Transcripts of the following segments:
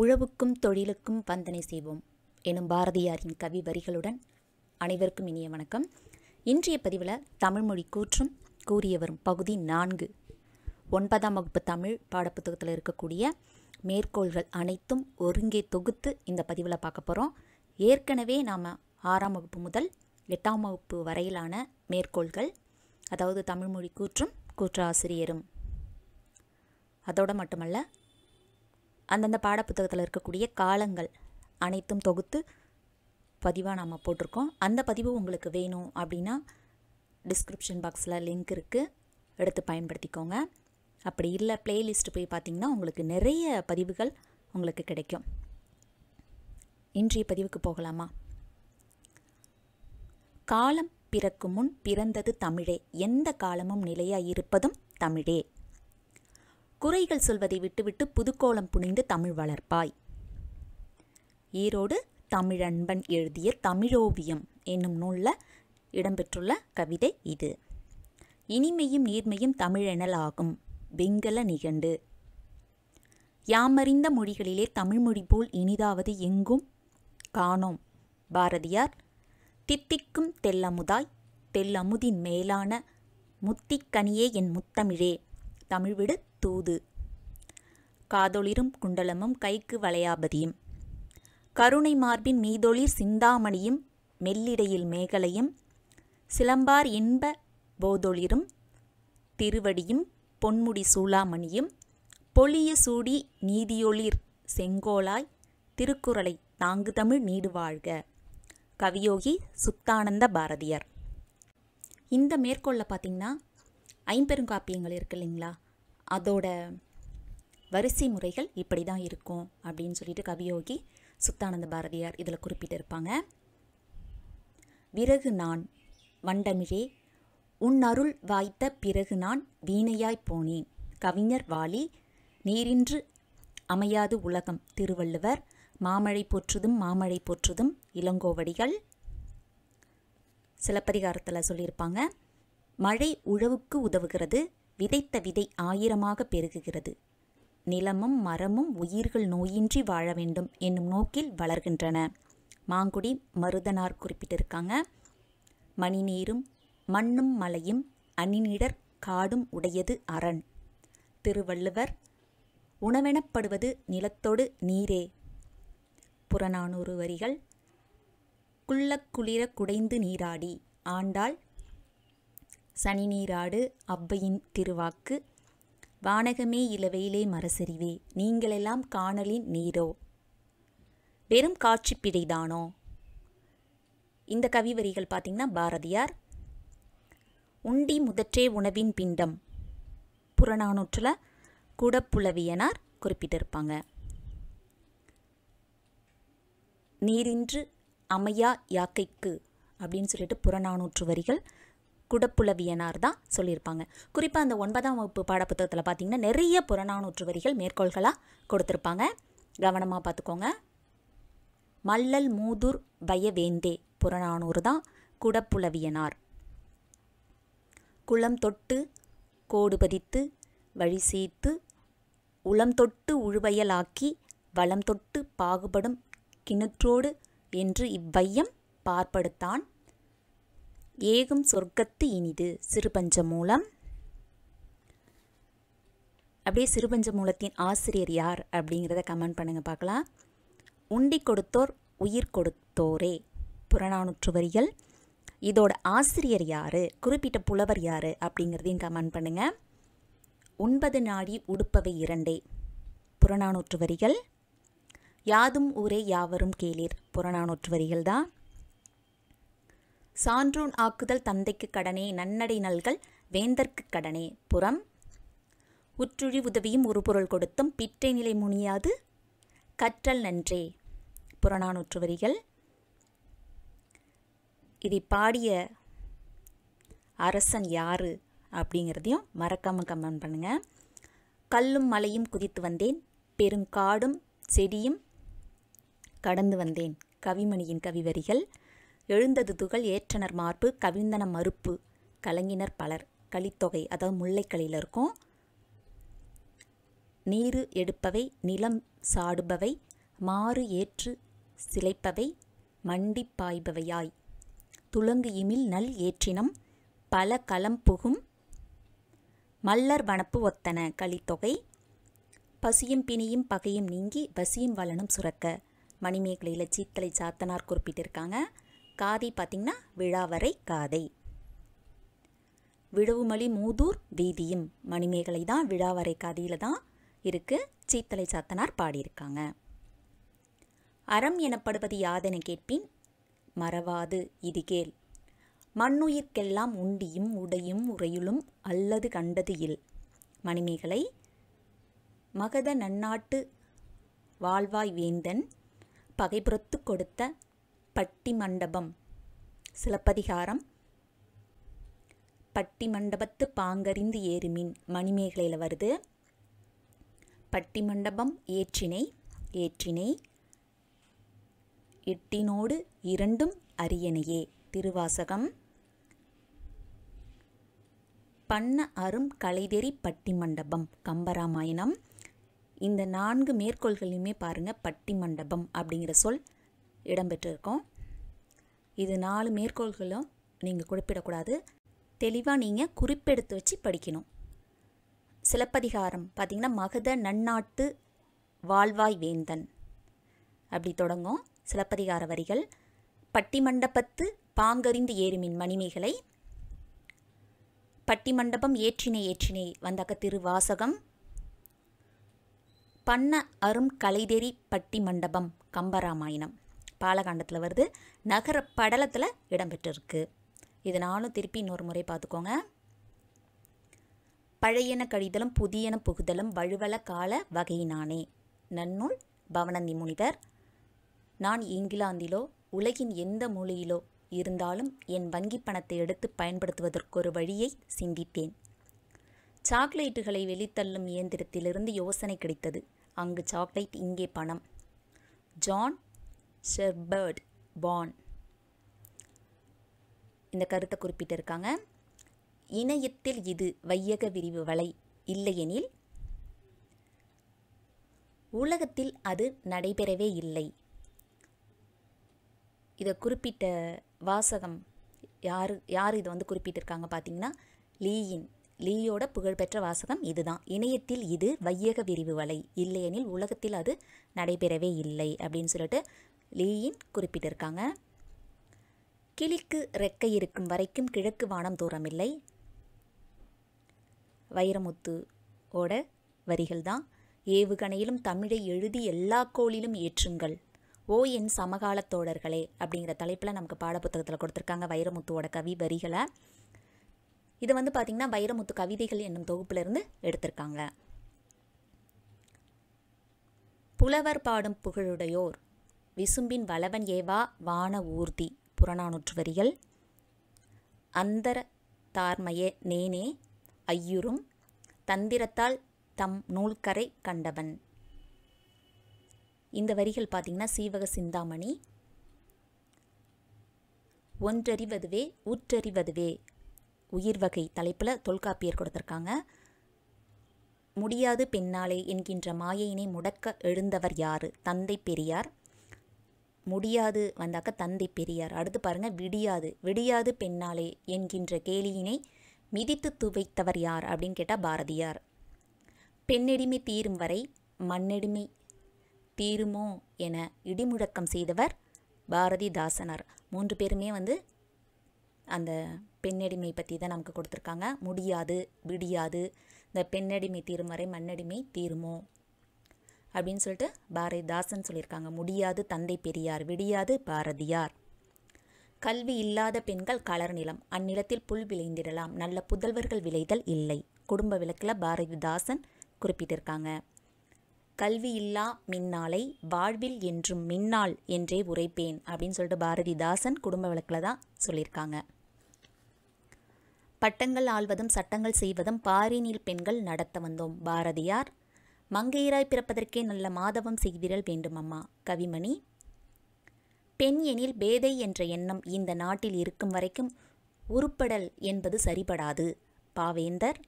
உழவுக்கும் தொழிலுக்கும் பந்தனை செய்வோம் எனும் பாரதியாரின் கவி வரிகளுடன் அனைவருக்கும் இனிய வணக்கம் இன்றைய பதிவில் தமிழ்மொழி கூற்றும் கூறிய வரும் பகுதி நான்கு ஒன்பதாம் வகுப்பு தமிழ் பாடப்புத்தகத்தில் இருக்கக்கூடிய மேற்கோள்கள் அனைத்தும் ஒருங்கே தொகுத்து இந்த பதிவில் பார்க்க போகிறோம் ஏற்கனவே நாம் ஆறாம் வகுப்பு முதல் எட்டாம் வகுப்பு வரையிலான மேற்கோள்கள் அதாவது தமிழ்மொழி கூற்றும் கூற்றாசிரியரும் அதோடு மட்டுமல்ல அந்தந்த பாடப்புத்தகத்தில் இருக்கக்கூடிய காலங்கள் அனைத்தும் தொகுத்து பதிவாக நாம் போட்டிருக்கோம் அந்த பதிவு உங்களுக்கு வேணும் அப்படின்னா டிஸ்கிரிப்ஷன் பாக்ஸில் லிங்க் இருக்குது எடுத்து பயன்படுத்திக்கோங்க அப்படி இல்லை பிளேலிஸ்ட் போய் பார்த்திங்கன்னா உங்களுக்கு நிறைய பதிவுகள் உங்களுக்கு கிடைக்கும் இன்றைய பதிவுக்கு போகலாமா காலம் பிறக்கும் முன் பிறந்தது தமிழே எந்த காலமும் நிலையாக இருப்பதும் தமிழே குறைகள் சொல்வதை விட்டுவிட்டு புதுக்கோலம் புனைந்து தமிழ் வளர்ப்பாய் ஈரோடு தமிழன்பன் எழுதிய தமிழோவியம் என்னும் நூலில் இடம்பெற்றுள்ள கவிதை இது இனிமையும் நீர்மையும் தமிழெனல் ஆகும் வெங்கல நிகண்டு யாமறிந்த மொழிகளிலே தமிழ்மொழி போல் இனிதாவது எங்கும் காணோம் பாரதியார் தித்திக்கும் தெல்லமுதாய் தெல்லமுதின் மேலான முத்திக்கனியே என் முத்தமிழே தமிழ்விடு தூது காதொளிரும் குண்டலமும் கைக்கு வளையாபதியும் கருணை மார்பின் மீதொளிர் சிந்தாமணியும் மெல்லிடையில் மேகலையும் சிலம்பார் இன்ப போதொளிரும் திருவடியும் பொன்முடி சூளாமணியும் பொலிய சூடி நீதியொளிர் செங்கோலாய் திருக்குறளை தாங்கு தமிழ் நீடு வாழ்க கவியோகி சுத்தானந்த பாரதியார் இந்த மேற்கோளில் பார்த்தீங்கன்னா ஐம்பெருங்காப்பியங்கள் இருக்கு இல்லைங்களா அதோட வரிசை முறைகள் இப்படி தான் இருக்கும் அப்படின்னு சொல்லிட்டு கவியோகி சுத்தானந்த பாரதியார் இதில் குறிப்பிட்டிருப்பாங்க விறகு நான் வண்டமிழே உன் அருள் வாய்த்த பிறகு நான் வீணையாய் போனேன் கவிஞர் வாலி நீரின்று அமையாது உலகம் திருவள்ளுவர் மாமழை போற்றுதும் மாமழை போற்றுதும் இளங்கோவடிகள் சிலப்பதிகாரத்தில் சொல்லியிருப்பாங்க மழை உழவுக்கு உதவுகிறது விதைத்த விதை ஆயிரமாக பெருகுகிறது நிலமும் மரமும் உயிர்கள் நோயின்றி வாழ வேண்டும் என்னும் நோக்கில் வளர்கின்றன மாங்குடி மருதனார் குறிப்பிட்டிருக்காங்க மணிநீரும் மண்ணும் மலையும் அணிநீடர் காடும் உடையது அரண் திருவள்ளுவர் உணவெனப்படுவது நிலத்தோடு நீரே புறநானூறு வரிகள் குள்ளக்குளிர குடைந்து நீராடி ஆண்டாள் சனி நீராடு அப்பையின் திருவாக்கு வானகமே இளவையிலே மரசரிவே நீங்களெல்லாம் காணலின் நீரோ வெறும் காட்சி பிடைதானோ இந்த கவி வரிகள் பார்த்திங்கன்னா பாரதியார் உண்டி முதற்றே உணவின் பிண்டம் புறநானூற்றில் குடப்புலவியனார் குறிப்பிட்டிருப்பாங்க நீரின்று அமையா யாக்கைக்கு அப்படின்னு சொல்லிட்டு புறநானூற்று வரிகள் குடப்புலவியனார் தான் சொல்லியிருப்பாங்க குறிப்பாக அந்த ஒன்பதாம் வகுப்பு பாடப்புத்தகத்தில் பார்த்திங்கன்னா நிறைய புறநானூற்று வரிகள் மேற்கோள்களாக கொடுத்துருப்பாங்க கவனமாக பார்த்துக்கோங்க மல்லல் மூதூர் பயவேந்தே புறநானூறு தான் குடப்புலவியனார் குளம் தொட்டு கோடு பதித்து வழி சேர்த்து உளம் தொட்டு உழுவையலாக்கி வளம் தொட்டு பாகுபடும் கிணற்றோடு என்று இவ்வையம் பார்ப்படுத்தான் ஏகும் சொர்க்கத்து இனிது சிறுபஞ்ச மூலம் அப்படியே சிறுபஞ்ச மூலத்தின் ஆசிரியர் யார் அப்படிங்கிறத கமெண்ட் பண்ணுங்கள் பார்க்கலாம் உண்டி கொடுத்தோர் உயிர் கொடுத்தோரே புறநானூற்று வரிகள் இதோட ஆசிரியர் யார் குறிப்பிட்ட புலவர் யார் அப்படிங்கிறதையும் கமெண்ட் பண்ணுங்கள் ஒன்பது நாடி உடுப்பவை இரண்டே புறநானூற்று வரிகள் யாதும் ஊரே யாவரும் கேளீர் புறநானூற்று வரிகள் தான் சான்றோன் ஆக்குதல் தந்தைக்கு கடனே நன்னடை நல்கள் வேந்தர்க்கு கடனே புறம் உற்றுழி உதவியும் ஒரு பொருள் கொடுத்தும் பிற்றை நிலை முனியாது கற்றல் நன்றே புறநானூற்று வரிகள் இதை பாடிய அரசன் யாரு அப்படிங்கிறதையும் மறக்காம கமெண்ட் பண்ணுங்கள் கல்லும் மலையும் குதித்து வந்தேன் பெருங்காடும் செடியும் கடந்து வந்தேன் கவிமணியின் கவிவரிகள் எழுந்தது துகள் ஏற்றனர் மார்பு கவிந்தன மறுப்பு கலங்கினர் பலர் களித்தொகை அதாவது முல்லைக்களியில் இருக்கும் நீர் எடுப்பவை நிலம் சாடுபவை மாறு ஏற்று சிலைப்பவை மண்டி பாய்பவையாய் துளங்கு இமில் நல் ஏற்றினம் பல களம் புகும் மல்லர் வனப்பு ஒத்தன களித்தொகை பசியும் பிணியும் பகையும் நீங்கி பசியும் வளனும் சுரக்க மணிமேகலையில் சீத்தலை சாத்தனார் குறிப்பிட்டிருக்காங்க காதை பார்த்திங்கன்னா விழாவரை காதை விழவுமலி மூதூர் வீதியும் மணிமேகலை தான் விழாவரை காதியில் தான் இருக்குது சீத்தலை சாத்தனார் பாடியிருக்காங்க அறம் எனப்படுவது யாதென கேட்பின் மறவாது இதுகேல் மண்ணுயிர்க்கெல்லாம் உண்டியும் உடையும் உறையுளும் அல்லது கண்டது இல் மணிமேகலை மகத நன்னாட்டு வாழ்வாய் வேந்தன் பகைபுறத்து கொடுத்த பட்டி மண்டபம் சிலப்பதிகாரம் பட்டி மண்டபத்து பாங்கறிந்து ஏறுமின் மணிமேகலையில் வருது பட்டி மண்டபம் ஏற்றினை ஏற்றினை எட்டினோடு இரண்டும் அரியணையே திருவாசகம் பண்ண அரும் கலைதெறி பட்டி மண்டபம் கம்பராமாயணம் இந்த நான்கு மேற்கோள்களையுமே பாருங்கள் பட்டி மண்டபம் அப்படிங்கிற சொல் இடம்பெற்றிருக்கும் இது நாலு மேற்கோள்களும் நீங்கள் குறிப்பிடக்கூடாது தெளிவாக நீங்கள் குறிப்பெடுத்து வச்சு படிக்கணும் சிலப்பதிகாரம் பார்த்திங்கன்னா மகத நன்னாட்டு வாழ்வாய் வேந்தன் அப்படி தொடங்கும் சிலப்பதிகார வரிகள் பட்டி மண்டபத்து பாங்கறிந்து ஏறுமின் மணிமேகலை பட்டி மண்டபம் ஏற்றினை ஏற்றினை வந்தக்க திருவாசகம் பண்ண அரும் கலைதெறி பட்டி மண்டபம் கம்பராமாயணம் பாலகாண்டத்தில் வருது நகர படலத்தில் இடம்பெற்றிருக்கு இது நானும் திருப்பி இன்னொரு முறை பார்த்துக்கோங்க பழையன கழிதலும் புதியன புகுதலும் வழுவல கால வகையினானே நன்னூல் பவனந்தி முனிவர் நான் இங்கிலாந்திலோ உலகின் எந்த மொழியிலோ இருந்தாலும் என் வங்கி பணத்தை எடுத்து பயன்படுத்துவதற்கு ஒரு வழியை சிந்தித்தேன் சாக்லேட்டுகளை வெளித்தள்ளும் இயந்திரத்திலிருந்து யோசனை கிடைத்தது அங்கு சாக்லேட் இங்கே பணம் ஜான் ஷெர்பர்ட் பான் இந்த கருத்தை குறிப்பிட்டிருக்காங்க இணையத்தில் இது வையக விரிவு வலை இல்லையெனில் உலகத்தில் அது நடைபெறவே இல்லை இதை குறிப்பிட்ட வாசகம் யார் யார் இதை வந்து குறிப்பிட்டிருக்காங்க பார்த்தீங்கன்னா லீயின் லீயோட புகழ்பெற்ற வாசகம் இதுதான் இணையத்தில் இது வையக விரிவு வலை இல்லையெனில் உலகத்தில் அது நடைபெறவே இல்லை அப்படின்னு சொல்லிட்டு லீயின் குறிப்பிட்டிருக்காங்க கிளிக்கு ரெக்கை இருக்கும் வரைக்கும் கிழக்கு வானம் தூரமில்லை வைரமுத்து ஓட வரிகள் தான் ஏவுகணையிலும் தமிழை எழுதி எல்லா கோளிலும் ஏற்றுங்கள் ஓ என் சமகால தோழர்களே அப்படிங்கிற தலைப்பில் நமக்கு பாடப்புத்தகத்தில் கொடுத்துருக்காங்க வைரமுத்துவோட கவி வரிகளை இது வந்து பார்த்திங்கன்னா வைரமுத்து கவிதைகள் என்னும் தொகுப்பிலிருந்து எடுத்திருக்காங்க புலவர் பாடும் புகழுடையோர் விசும்பின் வளவன் ஏவா வான ஊர்தி புறநானூற்று வரிகள் அந்தர தார்மய நேனே ஐயுறும் தந்திரத்தால் தம் நூல்கரை கண்டவன் இந்த வரிகள் பார்த்திங்கன்னா சீவக சிந்தாமணி ஒன்றறிவதுவே உற்றறிவதுவே உயிர் வகை தலைப்பில் தொல்காப்பியர் கொடுத்துருக்காங்க முடியாது பெண்ணாலே என்கின்ற மாயையினை முடக்க எழுந்தவர் யாரு தந்தை பெரியார் முடியாது வந்தாக்க தந்தை பெரியார் அடுத்து பாருங்க விடியாது விடியாது பெண்ணாலே என்கின்ற கேலியினை மிதித்து துவைத்தவர் யார் அப்படின்னு கேட்டால் பாரதியார் பெண்ணெடிமை தீரும் வரை மண்ணெடிமை தீருமோ என இடிமுழக்கம் செய்தவர் பாரதிதாசனார் மூன்று பேருமே வந்து அந்த பெண்ணடிமை பற்றி தான் நமக்கு கொடுத்துருக்காங்க முடியாது விடியாது இந்த பெண்ணடிமை தீரும் வரை மண்ணடிமை தீருமோ அப்படின்னு சொல்லிட்டு பாரதிதாசன் சொல்லியிருக்காங்க முடியாது தந்தை பெரியார் விடியாது பாரதியார் கல்வி இல்லாத பெண்கள் கலர் நிலம் அந்நிலத்தில் புல் விளைந்திடலாம் நல்ல புதல்வர்கள் விளைதல் இல்லை குடும்ப விளக்கில் பாரதிதாசன் குறிப்பிட்டிருக்காங்க கல்வி இல்லா மின்னாலை வாழ்வில் என்றும் மின்னால் என்றே உரைப்பேன் அப்படின்னு சொல்லிட்டு பாரதிதாசன் குடும்ப விளக்கில் தான் சொல்லியிருக்காங்க பட்டங்கள் ஆள்வதும் சட்டங்கள் செய்வதும் பாரினில் பெண்கள் நடத்த வந்தோம் பாரதியார் மங்கையராய் பிறப்பதற்கே நல்ல மாதவம் செய்திரல் வேண்டுமம்மா கவிமணி பெண் எனில் பேதை என்ற எண்ணம் இந்த நாட்டில் இருக்கும் வரைக்கும் உருப்படல் என்பது சரிபடாது பாவேந்தர்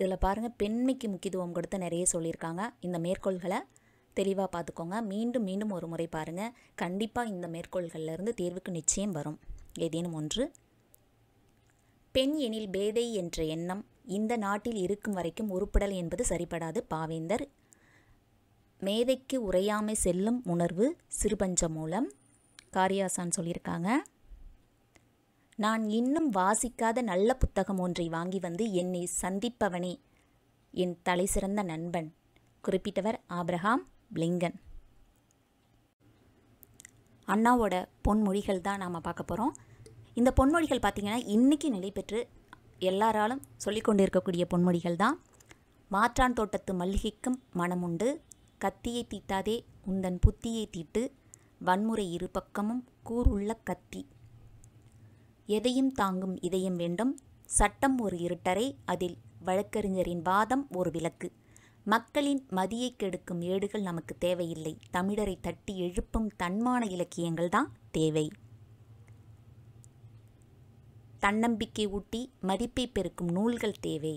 இதில் பாருங்கள் பெண்மைக்கு முக்கியத்துவம் கொடுத்து நிறைய சொல்லியிருக்காங்க இந்த மேற்கோள்களை தெளிவாக பார்த்துக்கோங்க மீண்டும் மீண்டும் ஒரு முறை பாருங்கள் கண்டிப்பாக இந்த மேற்கோள்கள்லேருந்து தேர்வுக்கு நிச்சயம் வரும் ஏதேனும் ஒன்று பெண் எனில் பேதை என்ற எண்ணம் இந்த நாட்டில் இருக்கும் வரைக்கும் உருப்படல் என்பது சரிபடாது பாவேந்தர் மேதைக்கு உரையாமை செல்லும் உணர்வு சிறுபஞ்ச மூலம் காரியாசான் சொல்லியிருக்காங்க நான் இன்னும் வாசிக்காத நல்ல புத்தகம் ஒன்றை வாங்கி வந்து என்னை சந்திப்பவனே என் தலைசிறந்த நண்பன் குறிப்பிட்டவர் ஆப்ரஹாம் பிளிங்கன் அண்ணாவோட பொன்மொழிகள் தான் நாம் பார்க்க போகிறோம் இந்த பொன்மொழிகள் பார்த்திங்கன்னா இன்றைக்கி நிலை பெற்று எல்லாராலும் சொல்லிக்கொண்டிருக்கக்கூடிய பொன்மொழிகள் தான் மாற்றான் தோட்டத்து மல்லிகைக்கும் மனமுண்டு கத்தியை தீட்டாதே உந்தன் புத்தியை தீட்டு வன்முறை இரு பக்கமும் கூறுள்ள கத்தி எதையும் தாங்கும் இதயம் வேண்டும் சட்டம் ஒரு இருட்டரை அதில் வழக்கறிஞரின் வாதம் ஒரு விளக்கு மக்களின் மதியை கெடுக்கும் ஏடுகள் நமக்கு தேவையில்லை தமிழரை தட்டி எழுப்பும் தன்மான இலக்கியங்கள் தான் தேவை தன்னம்பிக்கை ஊட்டி மதிப்பை பெருக்கும் நூல்கள் தேவை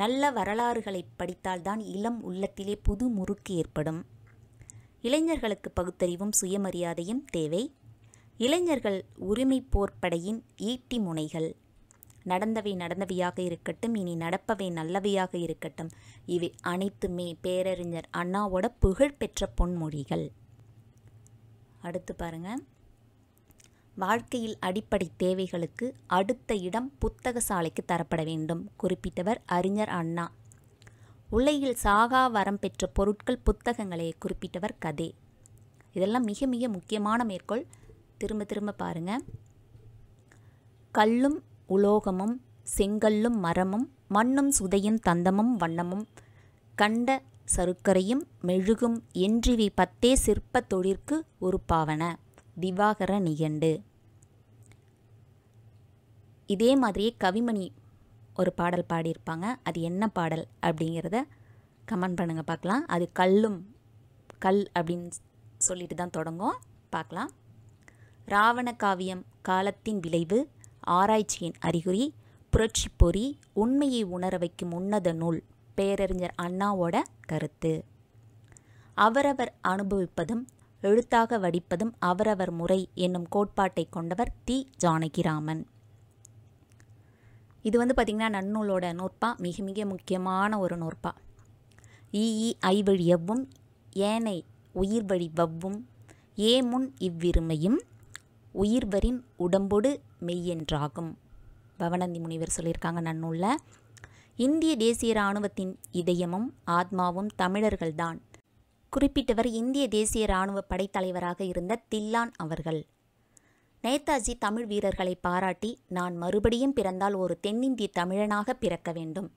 நல்ல வரலாறுகளை படித்தால்தான் இளம் உள்ளத்திலே புது முறுக்கு ஏற்படும் இளைஞர்களுக்கு பகுத்தறிவும் சுயமரியாதையும் தேவை இளைஞர்கள் உரிமை போர்ப்படையின் ஈட்டி முனைகள் நடந்தவை நடந்தவையாக இருக்கட்டும் இனி நடப்பவை நல்லவையாக இருக்கட்டும் இவை அனைத்துமே பேரறிஞர் அண்ணாவோட புகழ்பெற்ற பொன்மொழிகள் அடுத்து பாருங்கள் வாழ்க்கையில் அடிப்படை தேவைகளுக்கு அடுத்த இடம் புத்தக சாலைக்கு தரப்பட வேண்டும் குறிப்பிட்டவர் அறிஞர் அண்ணா உலகில் சாகா வரம் பெற்ற பொருட்கள் புத்தகங்களை குறிப்பிட்டவர் கதே இதெல்லாம் மிக மிக முக்கியமான மேற்கோள் திரும்ப திரும்ப பாருங்க கல்லும் உலோகமும் செங்கல்லும் மரமும் மண்ணும் சுதையும் தந்தமும் வண்ணமும் கண்ட சருக்கரையும் மெழுகும் என்றிவை பத்தே சிற்ப தொழிற்கு உறுப்பாவன திவாகர நிகண்டு இதே மாதிரியே கவிமணி ஒரு பாடல் பாடியிருப்பாங்க அது என்ன பாடல் அப்படிங்கிறத கமெண்ட் பண்ணுங்கள் பார்க்கலாம் அது கல்லும் கல் அப்படின்னு சொல்லிட்டு தான் தொடங்கும் பார்க்கலாம் ராவண காவியம் காலத்தின் விளைவு ஆராய்ச்சியின் அறிகுறி புரட்சி பொறி உண்மையை உணர வைக்கும் உன்னத நூல் பேரறிஞர் அண்ணாவோட கருத்து அவரவர் அனுபவிப்பதும் எழுத்தாக வடிப்பதும் அவரவர் முறை என்னும் கோட்பாட்டை கொண்டவர் தி ஜானகிராமன் இது வந்து பார்த்திங்கன்னா நன்னூலோட நூற்பா மிக மிக முக்கியமான ஒரு நூற்பா ஐ வழி எவ்வும் ஏனை உயிர் வழி வவ்வும் முன் இவ்விருமையும் உயிர்வரின் உடம்பொடு மெய்யென்றாகும் பவனந்தி முனிவர் சொல்லியிருக்காங்க நன்னூலில் இந்திய தேசிய இராணுவத்தின் இதயமும் ஆத்மாவும் தமிழர்கள்தான் குறிப்பிட்டவர் இந்திய தேசிய இராணுவ படைத்தலைவராக இருந்த தில்லான் அவர்கள் நேதாஜி தமிழ் வீரர்களை பாராட்டி நான் மறுபடியும் பிறந்தால் ஒரு தென்னிந்திய தமிழனாக பிறக்க வேண்டும்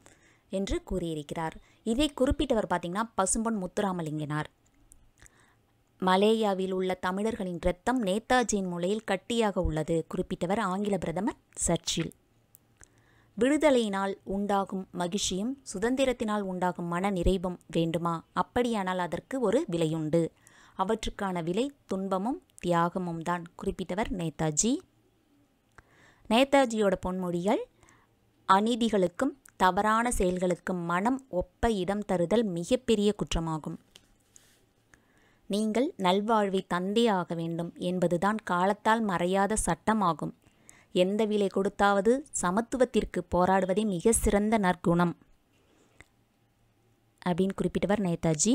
என்று கூறியிருக்கிறார் இதை குறிப்பிட்டவர் பார்த்தீங்கன்னா பசும்பொன் முத்துராமலிங்கனார் மலேயாவில் உள்ள தமிழர்களின் இரத்தம் நேதாஜியின் மூலையில் கட்டியாக உள்ளது குறிப்பிட்டவர் ஆங்கில பிரதமர் சர்ச்சில் விடுதலையினால் உண்டாகும் மகிழ்ச்சியும் சுதந்திரத்தினால் உண்டாகும் மன நிறைவும் வேண்டுமா அப்படியானால் அதற்கு ஒரு விலையுண்டு அவற்றுக்கான விலை துன்பமும் தியாகமும் தான் குறிப்பிட்டவர் நேதாஜி நேதாஜியோட பொன்மொழிகள் அநீதிகளுக்கும் தவறான செயல்களுக்கும் மனம் ஒப்ப இடம் தருதல் மிகப்பெரிய குற்றமாகும் நீங்கள் நல்வாழ்வை தந்தே ஆக வேண்டும் என்பதுதான் காலத்தால் மறையாத சட்டமாகும் எந்த விலை கொடுத்தாவது சமத்துவத்திற்கு போராடுவதே மிக சிறந்த நற்குணம் அப்படின்னு குறிப்பிட்டவர் நேதாஜி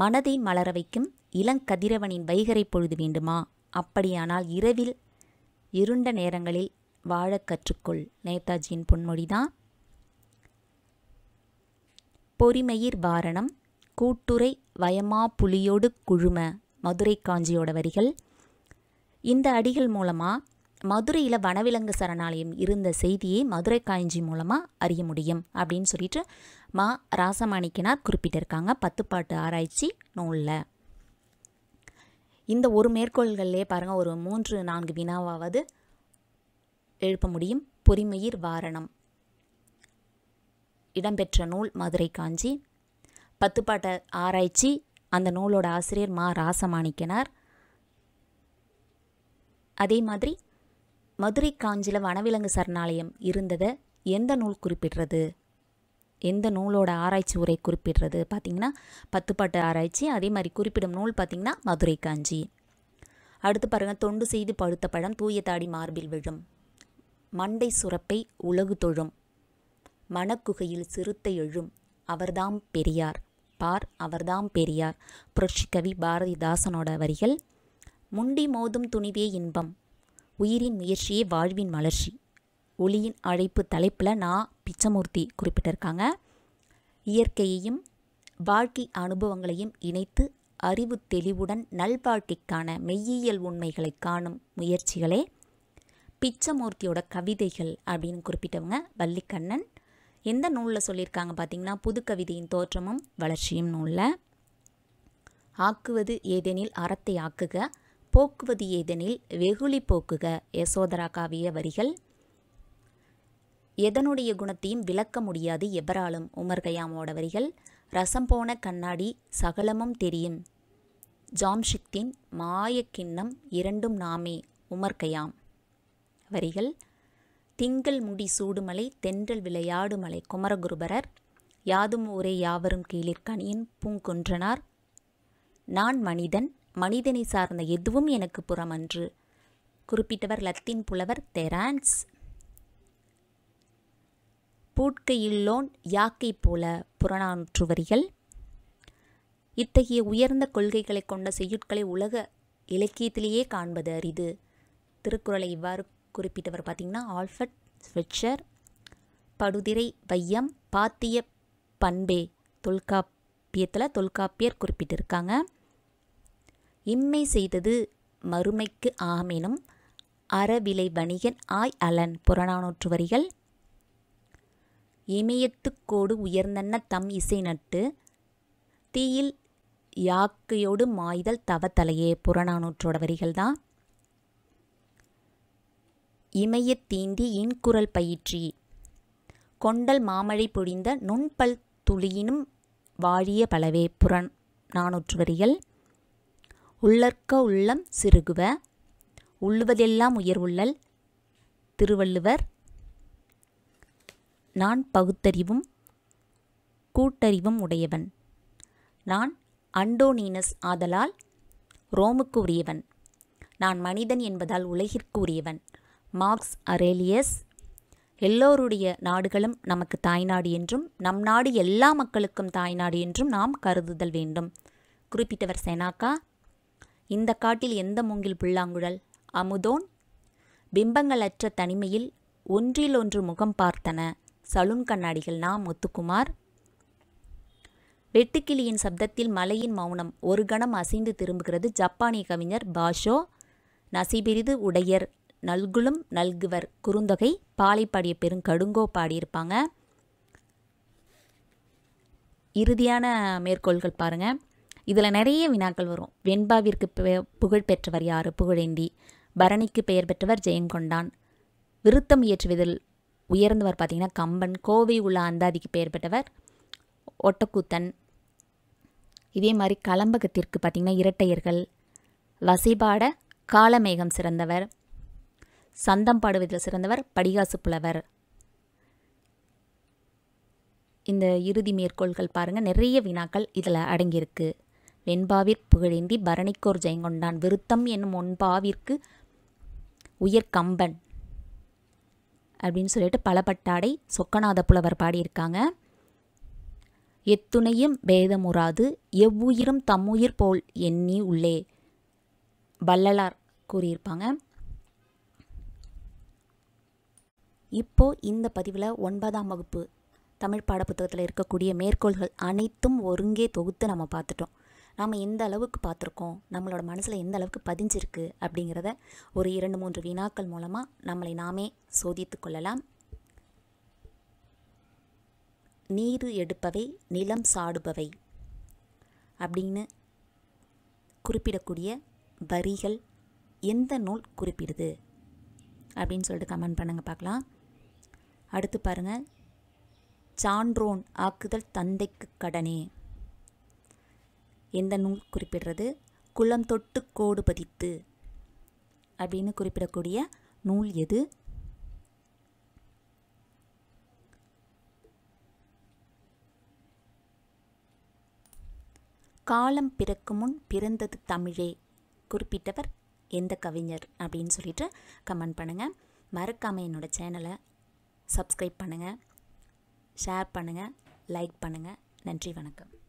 மனதை மலர வைக்கும் இளங்கதிரவனின் வைகரை பொழுது வேண்டுமா அப்படியானால் இரவில் இருண்ட நேரங்களில் வாழ கற்றுக்கொள் நேதாஜியின் பொன்மொழிதான் பொறிமயிர் வாரணம் கூட்டுரை வயமா புலியோடு குழும மதுரை காஞ்சியோட வரிகள் இந்த அடிகள் மூலமாக மதுரையில் வனவிலங்கு சரணாலயம் இருந்த செய்தியை மதுரை காஞ்சி மூலமாக அறிய முடியும் அப்படின்னு சொல்லிட்டு மா ராசமாணிக்கனார் குறிப்பிட்டிருக்காங்க பத்துப்பாட்டு ஆராய்ச்சி நூலில் இந்த ஒரு மேற்கோள்கள்லேயே பாருங்கள் ஒரு மூன்று நான்கு வினாவாவது எழுப்ப முடியும் பொறிமயிர் வாரணம் இடம்பெற்ற நூல் மதுரை காஞ்சி பத்துப்பாட்ட ஆராய்ச்சி அந்த நூலோட ஆசிரியர் மா ராசமாணிக்கனார் அதே மாதிரி மதுரை காஞ்சில வனவிலங்கு சரணாலயம் இருந்ததை எந்த நூல் குறிப்பிடுறது எந்த நூலோட ஆராய்ச்சி உரை குறிப்பிடுறது பார்த்திங்கன்னா பத்துப்பாட்டு ஆராய்ச்சி அதே மாதிரி குறிப்பிடும் நூல் பார்த்திங்கன்னா மதுரை காஞ்சி அடுத்து பாருங்கள் தொண்டு செய்து பழுத்த பழம் தூய தாடி மார்பில் விழும் மண்டை சுரப்பை உலகு தொழும் மணக்குகையில் சிறுத்தை எழும் அவர்தாம் பெரியார் பார் அவர்தாம் பெரியார் புரட்சி கவி பாரதிதாசனோட வரிகள் முண்டி மோதும் துணிவே இன்பம் உயிரின் முயற்சியே வாழ்வின் வளர்ச்சி ஒளியின் அழைப்பு தலைப்பில் நான் பிச்சமூர்த்தி குறிப்பிட்டிருக்காங்க இயற்கையையும் வாழ்க்கை அனுபவங்களையும் இணைத்து அறிவு தெளிவுடன் நல்வாழ்க்கைக்கான மெய்யியல் உண்மைகளை காணும் முயற்சிகளே பிச்சமூர்த்தியோட கவிதைகள் அப்படின்னு குறிப்பிட்டவங்க வள்ளிக்கண்ணன் எந்த நூலில் சொல்லியிருக்காங்க பார்த்திங்கன்னா புது கவிதையின் தோற்றமும் வளர்ச்சியும் நூலில் ஆக்குவது ஏதெனில் அறத்தை ஆக்குக போக்குவது ஏதெனில் வெகுளி போக்குக யசோதரா காவிய வரிகள் எதனுடைய குணத்தையும் விளக்க முடியாது எவராலும் உமர் வரிகள் ரசம் போன கண்ணாடி சகலமும் தெரியும் ஜாம்ஷிக்தின் மாயக்கிண்ணம் இரண்டும் நாமே உமர் கயாம் வரிகள் திங்கள் முடி சூடுமலை தென்றல் விளையாடுமலை குமரகுருபரர் யாதும் ஊரே யாவரும் கீழிற்கணியின் பூங்குன்றனார் நான் மனிதன் மனிதனை சார்ந்த எதுவும் எனக்கு புறமன்று குறிப்பிட்டவர் லத்தீன் புலவர் தெரான்ஸ் பூட்கையில்லோன் யாக்கை போல புறநானூற்று வரிகள் இத்தகைய உயர்ந்த கொள்கைகளை கொண்ட செய்யுட்களை உலக இலக்கியத்திலேயே காண்பது அரிது திருக்குறளை இவ்வாறு குறிப்பிட்டவர் பார்த்திங்கன்னா ஆல்ஃபர்ட் ஸ்விட்சர் படுதிரை வையம் பாத்திய பண்பே தொல்காப்பியத்தில் தொல்காப்பியர் குறிப்பிட்டிருக்காங்க இம்மை செய்தது மறுமைக்கு ஆமினும் அறவிலை வணிகன் ஆய் அலன் புறநானூற்று வரிகள் இமயத்துக்கோடு உயர்ந்தன தம் இசை நட்டு தீயில் யாக்கையோடு மாய்தல் தவத்தலையே புறநானூற்றோட வரிகள் தான் தீண்டி இன்குரல் பயிற்றி கொண்டல் மாமழை பொழிந்த நுண்பல் துளியினும் வாழிய பலவே நானூற்று வரிகள் உள்ளற்க உள்ளம் சிறுகுவ உள்ளுவதெல்லாம் உயர்வுள்ளல் திருவள்ளுவர் நான் பகுத்தறிவும் கூட்டறிவும் உடையவன் நான் அண்டோனீனஸ் ஆதலால் ரோமுக்கு உரியவன் நான் மனிதன் என்பதால் உலகிற்கு உரியவன் மார்க்ஸ் அரேலியஸ் எல்லோருடைய நாடுகளும் நமக்கு தாய்நாடு என்றும் நம் நாடு எல்லா மக்களுக்கும் தாய்நாடு என்றும் நாம் கருதுதல் வேண்டும் குறிப்பிட்டவர் செனாக்கா இந்த காட்டில் எந்த மூங்கில் புல்லாங்குழல் அமுதோன் பிம்பங்களற்ற தனிமையில் ஒன்றில் ஒன்று முகம் பார்த்தன சலூன் கண்ணாடிகள் நாம் முத்துக்குமார் வெட்டுக்கிளியின் சப்தத்தில் மலையின் மௌனம் ஒரு கணம் அசைந்து திரும்புகிறது ஜப்பானிய கவிஞர் பாஷோ நசிபிரிது உடையர் நல்குளும் நல்குவர் குறுந்தொகை பாலை பாடிய கடுங்கோ பாடியிருப்பாங்க இறுதியான மேற்கோள்கள் பாருங்கள் இதில் நிறைய வினாக்கள் வரும் வெண்பாவிற்கு புகழ் பெற்றவர் யார் புகழேந்தி பரணிக்கு பெயர் பெற்றவர் ஜெயங்கொண்டான் விருத்தம் இயற்றுவதில் உயர்ந்தவர் பார்த்திங்கன்னா கம்பன் கோவை உள்ள அந்தாதிக்கு பெயர் பெற்றவர் ஒட்டக்கூத்தன் இதே மாதிரி கலம்பகத்திற்கு பார்த்திங்கன்னா இரட்டையர்கள் வசைபாட காலமேகம் சிறந்தவர் சந்தம் பாடுவதில் சிறந்தவர் படிகாசு புலவர் இந்த இறுதி மேற்கோள்கள் பாருங்கள் நிறைய வினாக்கள் இதில் அடங்கியிருக்கு வெண்பாவிற் புகழேந்தி பரணிக்கோர் ஜெயங்கொண்டான் விருத்தம் என்னும் ஒன்பாவிற்கு உயர் கம்பன் அப்படின்னு சொல்லிட்டு பலபட்டாடை சொக்கநாத புலவர் பாடியிருக்காங்க எத்துணையும் பேதமுறாது எவ்வுயிரும் தம்முயிர் போல் எண்ணி உள்ளே வள்ளலார் கூறியிருப்பாங்க இப்போ இந்த பதிவில் ஒன்பதாம் வகுப்பு தமிழ் பாடப்புத்தகத்தில் இருக்கக்கூடிய மேற்கோள்கள் அனைத்தும் ஒருங்கே தொகுத்து நம்ம பார்த்துட்டோம் நாம் எந்த அளவுக்கு பார்த்துருக்கோம் நம்மளோட மனசில் எந்த அளவுக்கு பதிஞ்சிருக்கு அப்படிங்கிறத ஒரு இரண்டு மூன்று வினாக்கள் மூலமாக நம்மளை நாமே சோதித்து கொள்ளலாம் நீர் எடுப்பவை நிலம் சாடுபவை அப்படின்னு குறிப்பிடக்கூடிய வரிகள் எந்த நூல் குறிப்பிடுது அப்படின்னு சொல்லிட்டு கமெண்ட் பண்ணுங்கள் பார்க்கலாம் அடுத்து பாருங்கள் சான்றோன் ஆக்குதல் தந்தைக்கு கடனே எந்த நூல் குறிப்பிடுறது குளம் தொட்டு கோடு பதித்து அப்படின்னு குறிப்பிடக்கூடிய நூல் எது காலம் பிறக்கு முன் பிறந்தது தமிழே குறிப்பிட்டவர் எந்த கவிஞர் அப்படின்னு சொல்லிட்டு கமெண்ட் பண்ணுங்கள் மறக்காமல் என்னோடய சேனலை சப்ஸ்கிரைப் பண்ணுங்கள் ஷேர் பண்ணுங்கள் லைக் பண்ணுங்கள் நன்றி வணக்கம்